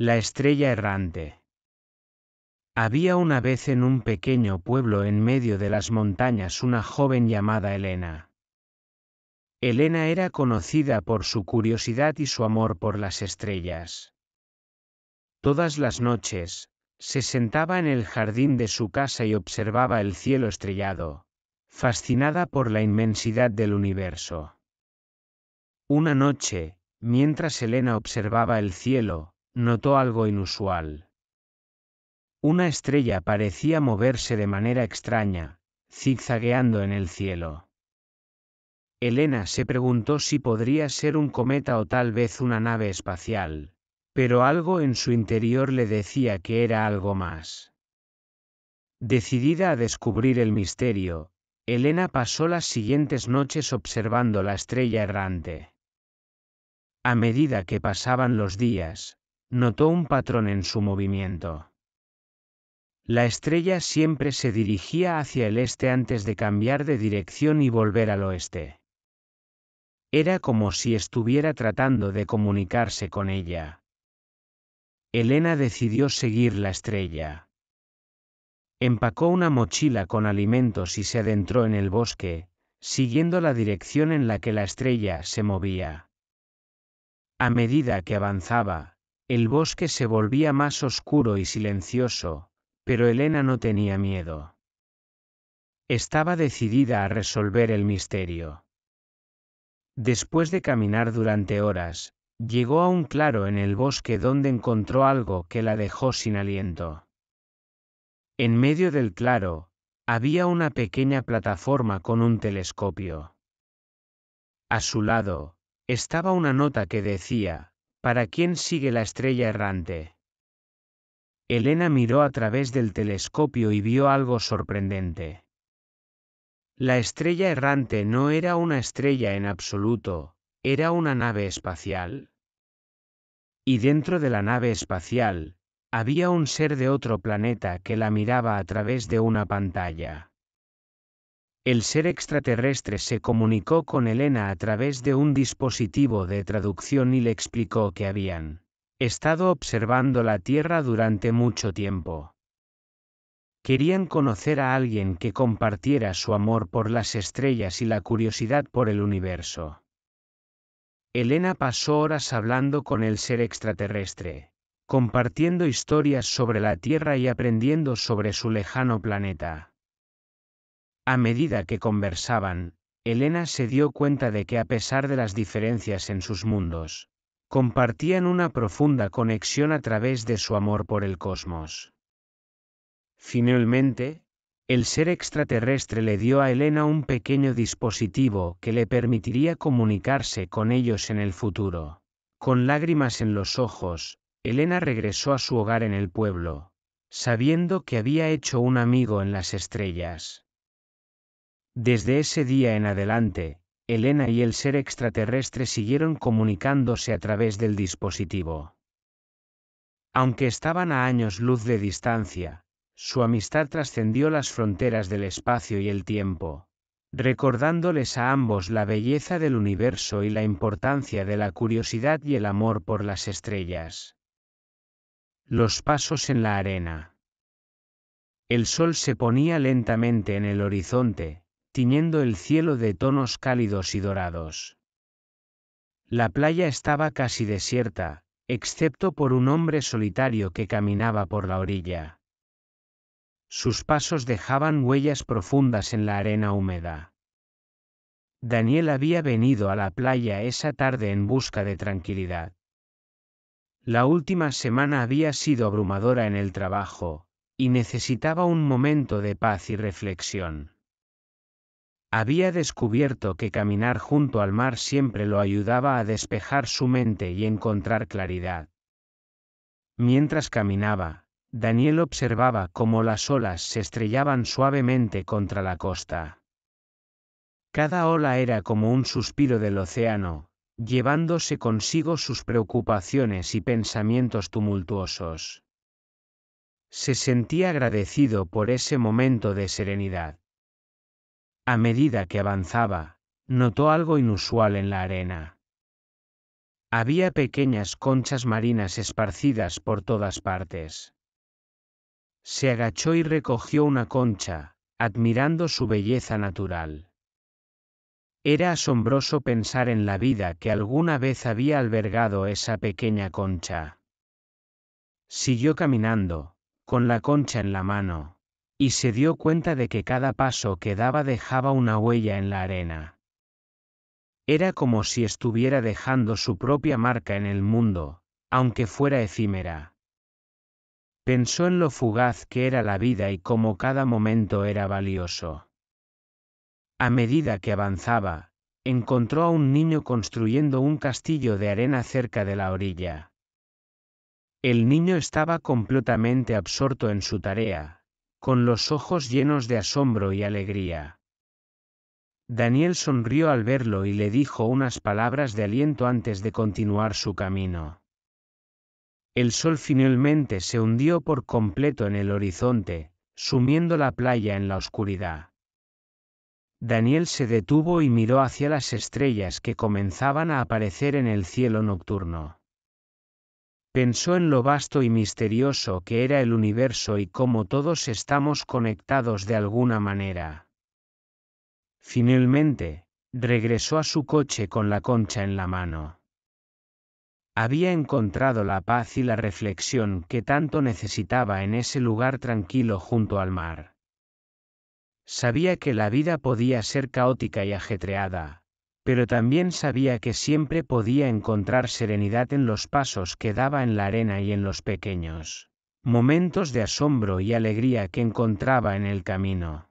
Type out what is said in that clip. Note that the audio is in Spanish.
La estrella errante. Había una vez en un pequeño pueblo en medio de las montañas una joven llamada Elena. Elena era conocida por su curiosidad y su amor por las estrellas. Todas las noches, se sentaba en el jardín de su casa y observaba el cielo estrellado, fascinada por la inmensidad del universo. Una noche, mientras Elena observaba el cielo, notó algo inusual. Una estrella parecía moverse de manera extraña, zigzagueando en el cielo. Elena se preguntó si podría ser un cometa o tal vez una nave espacial, pero algo en su interior le decía que era algo más. Decidida a descubrir el misterio, Elena pasó las siguientes noches observando la estrella errante. A medida que pasaban los días, notó un patrón en su movimiento. La estrella siempre se dirigía hacia el este antes de cambiar de dirección y volver al oeste. Era como si estuviera tratando de comunicarse con ella. Elena decidió seguir la estrella. Empacó una mochila con alimentos y se adentró en el bosque, siguiendo la dirección en la que la estrella se movía. A medida que avanzaba, el bosque se volvía más oscuro y silencioso, pero Elena no tenía miedo. Estaba decidida a resolver el misterio. Después de caminar durante horas, llegó a un claro en el bosque donde encontró algo que la dejó sin aliento. En medio del claro, había una pequeña plataforma con un telescopio. A su lado, estaba una nota que decía, ¿Para quién sigue la estrella errante? Elena miró a través del telescopio y vio algo sorprendente. La estrella errante no era una estrella en absoluto, era una nave espacial. Y dentro de la nave espacial, había un ser de otro planeta que la miraba a través de una pantalla. El ser extraterrestre se comunicó con Elena a través de un dispositivo de traducción y le explicó que habían estado observando la Tierra durante mucho tiempo. Querían conocer a alguien que compartiera su amor por las estrellas y la curiosidad por el universo. Elena pasó horas hablando con el ser extraterrestre, compartiendo historias sobre la Tierra y aprendiendo sobre su lejano planeta. A medida que conversaban, Elena se dio cuenta de que a pesar de las diferencias en sus mundos, compartían una profunda conexión a través de su amor por el cosmos. Finalmente, el ser extraterrestre le dio a Elena un pequeño dispositivo que le permitiría comunicarse con ellos en el futuro. Con lágrimas en los ojos, Elena regresó a su hogar en el pueblo, sabiendo que había hecho un amigo en las estrellas. Desde ese día en adelante, Elena y el ser extraterrestre siguieron comunicándose a través del dispositivo. Aunque estaban a años luz de distancia, su amistad trascendió las fronteras del espacio y el tiempo, recordándoles a ambos la belleza del universo y la importancia de la curiosidad y el amor por las estrellas. Los pasos en la arena. El sol se ponía lentamente en el horizonte, tiñendo el cielo de tonos cálidos y dorados. La playa estaba casi desierta, excepto por un hombre solitario que caminaba por la orilla. Sus pasos dejaban huellas profundas en la arena húmeda. Daniel había venido a la playa esa tarde en busca de tranquilidad. La última semana había sido abrumadora en el trabajo, y necesitaba un momento de paz y reflexión. Había descubierto que caminar junto al mar siempre lo ayudaba a despejar su mente y encontrar claridad. Mientras caminaba, Daniel observaba cómo las olas se estrellaban suavemente contra la costa. Cada ola era como un suspiro del océano, llevándose consigo sus preocupaciones y pensamientos tumultuosos. Se sentía agradecido por ese momento de serenidad. A medida que avanzaba, notó algo inusual en la arena. Había pequeñas conchas marinas esparcidas por todas partes. Se agachó y recogió una concha, admirando su belleza natural. Era asombroso pensar en la vida que alguna vez había albergado esa pequeña concha. Siguió caminando, con la concha en la mano, y se dio cuenta de que cada paso que daba dejaba una huella en la arena. Era como si estuviera dejando su propia marca en el mundo, aunque fuera efímera. Pensó en lo fugaz que era la vida y cómo cada momento era valioso. A medida que avanzaba, encontró a un niño construyendo un castillo de arena cerca de la orilla. El niño estaba completamente absorto en su tarea, con los ojos llenos de asombro y alegría. Daniel sonrió al verlo y le dijo unas palabras de aliento antes de continuar su camino. El sol finalmente se hundió por completo en el horizonte, sumiendo la playa en la oscuridad. Daniel se detuvo y miró hacia las estrellas que comenzaban a aparecer en el cielo nocturno. Pensó en lo vasto y misterioso que era el universo y cómo todos estamos conectados de alguna manera. Finalmente, regresó a su coche con la concha en la mano. Había encontrado la paz y la reflexión que tanto necesitaba en ese lugar tranquilo junto al mar. Sabía que la vida podía ser caótica y ajetreada, pero también sabía que siempre podía encontrar serenidad en los pasos que daba en la arena y en los pequeños momentos de asombro y alegría que encontraba en el camino.